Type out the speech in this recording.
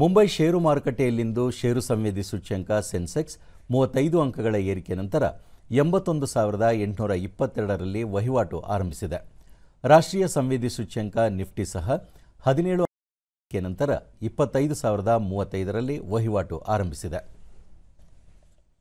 ಮುಂಬೈ ಷೇರು ಮಾರುಕಟ್ಟೆಯಲ್ಲಿಂದು ಷೇರು ಸಂವೇದಿ ಸೂಚ್ಯಂಕ ಸೆನ್ಸೆಕ್ಸ್ ಮೂವತ್ತೈದು ಅಂಕಗಳ ಏರಿಕೆ ನಂತರ ಎಂಬತ್ತೊಂದು ಸಾವಿರದ ಎಂಟುನೂರ ಇಪ್ಪತ್ತೆರಡರಲ್ಲಿ ವಹಿವಾಟು ಆರಂಭಿಸಿದೆ ರಾಷ್ಟ್ರೀಯ ಸಂವೇದಿ ಸೂಚ್ಯಂಕ ನಿಫ್ಟಿ ಸಹ ಹದಿನೇಳು ನಂತರ ಇಪ್ಪತ್ತೈದು ಸಾವಿರದ ಮೂವತ್ತೈದರಲ್ಲಿ ವಹಿವಾಟು ಆರಂಭಿಸಿದೆ